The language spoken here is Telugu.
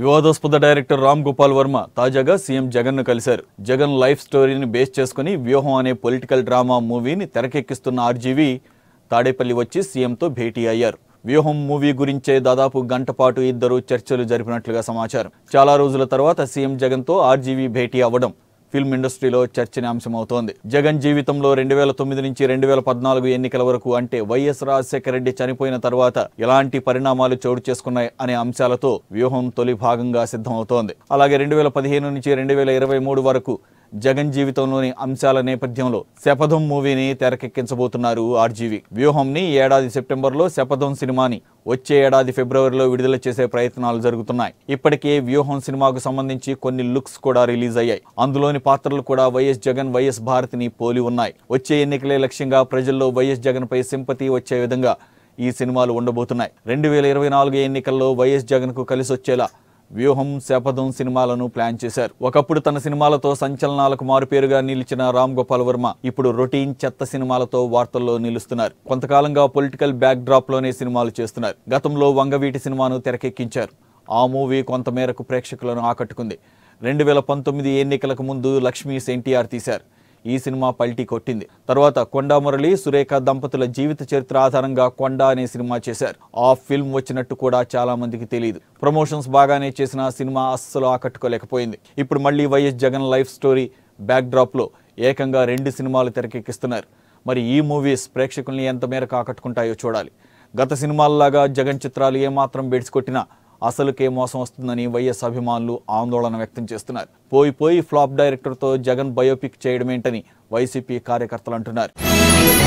వివాదాస్పద డైరెక్టర్ రామ్ గోపాల్ వర్మ తాజాగా సీఎం జగన్ను కలిశారు జగన్ లైఫ్ స్టోరీని బేస్ చేసుకుని వ్యూహం అనే పొలిటికల్ డ్రామా మూవీని తెరకెక్కిస్తున్న ఆర్జీవి తాడేపల్లి వచ్చి సీఎంతో భేటీ అయ్యారు వ్యూహం మూవీ గురించే దాదాపు గంట పాటు ఇద్దరు చర్చలు జరిపినట్లుగా సమాచారం చాలా రోజుల తర్వాత సీఎం జగన్తో ఆర్జీవి భేటీ అవ్వడం ఫిల్మ్ ఇండస్ట్రీలో చర్చనీయాంశమవుతోంది జగన్ జీవితంలో రెండు వేల తొమ్మిది నుంచి రెండు వేల పద్నాలుగు ఎన్నికల వరకు అంటే వైఎస్ రాజశేఖర రెడ్డి చనిపోయిన తర్వాత ఎలాంటి పరిణామాలు చోటు చేసుకున్నాయి అనే అంశాలతో వ్యూహం తొలి భాగంగా సిద్ధమవుతోంది అలాగే రెండు వేల పదిహేను నుంచి రెండు వేల ఇరవై మూడు వరకు జగన్ జీవితంలోని అంశాల నేపథ్యంలో శపథం మూవీని తెరకెక్కించబోతున్నారు ఆర్జీవి వ్యూహంని ఏడాది సెప్టెంబర్లో శపథం సినిమాని వచ్చే ఏడాది ఫిబ్రవరిలో విడుదల చేసే ప్రయత్నాలు జరుగుతున్నాయి ఇప్పటికే వ్యూహం సినిమాకు సంబంధించి కొన్ని లుక్స్ కూడా రిలీజ్ అయ్యాయి అందులోని పాత్రలు కూడా వైఎస్ జగన్ వైఎస్ భారతిని పోలి ఉన్నాయి వచ్చే ఎన్నికలే లక్ష్యంగా ప్రజల్లో వైఎస్ జగన్పై సింపతి వచ్చే విధంగా ఈ సినిమాలు ఉండబోతున్నాయి రెండు వేల ఇరవై నాలుగు ఎన్నికల్లో వైఎస్ జగన్కు కలిసొచ్చేలా వ్యూహం శపథం సినిమాలను ప్లాన్ చేశారు ఒకప్పుడు తన సినిమాలతో సంచలనాలకు మారుపేరుగా నిలిచిన రామ్ గోపాల్ వర్మ ఇప్పుడు రొటీన్ చెత్త సినిమాలతో వార్తల్లో నిలుస్తున్నారు కొంతకాలంగా పొలిటికల్ బ్యాక్ డ్రాప్ లోనే సినిమాలు చేస్తున్నారు గతంలో వంగవీటి సినిమాను తెరకెక్కించారు ఆ మూవీ కొంతమేరకు ప్రేక్షకులను ఆకట్టుకుంది రెండు వేల పంతొమ్మిది ఎన్నికలకు ముందు లక్ష్మీస్ ఎన్టీఆర్ తీశారు ఈ సినిమా పల్టీ కొట్టింది తర్వాత కొండా మురళి సురేఖ దంపతుల జీవిత చరిత్ర ఆధారంగా కొండా అనే సినిమా చేశారు ఆ ఫిల్మ్ వచ్చినట్టు కూడా చాలా మందికి తెలియదు ప్రమోషన్స్ బాగానే చేసిన సినిమా అస్సలు ఆకట్టుకోలేకపోయింది ఇప్పుడు మళ్ళీ వైఎస్ జగన్ లైఫ్ స్టోరీ బ్యాక్డ్రాప్లో ఏకంగా రెండు సినిమాలు తెరకెక్కిస్తున్నారు మరి ఈ మూవీస్ ప్రేక్షకుల్ని ఎంత మేరకు ఆకట్టుకుంటాయో చూడాలి గత సినిమాల్లాగా జగన్ చిత్రాలు ఏమాత్రం కొట్టినా అసలుకే మోసం వస్తుందని వైఎస్ అభిమానులు ఆందోళన వ్యక్తం చేస్తున్నారు పోయి పోయి ఫ్లాప్ డైరెక్టర్తో జగన్ బయోపిక్ చేయడమేంటని వైసీపీ కార్యకర్తలు అంటున్నారు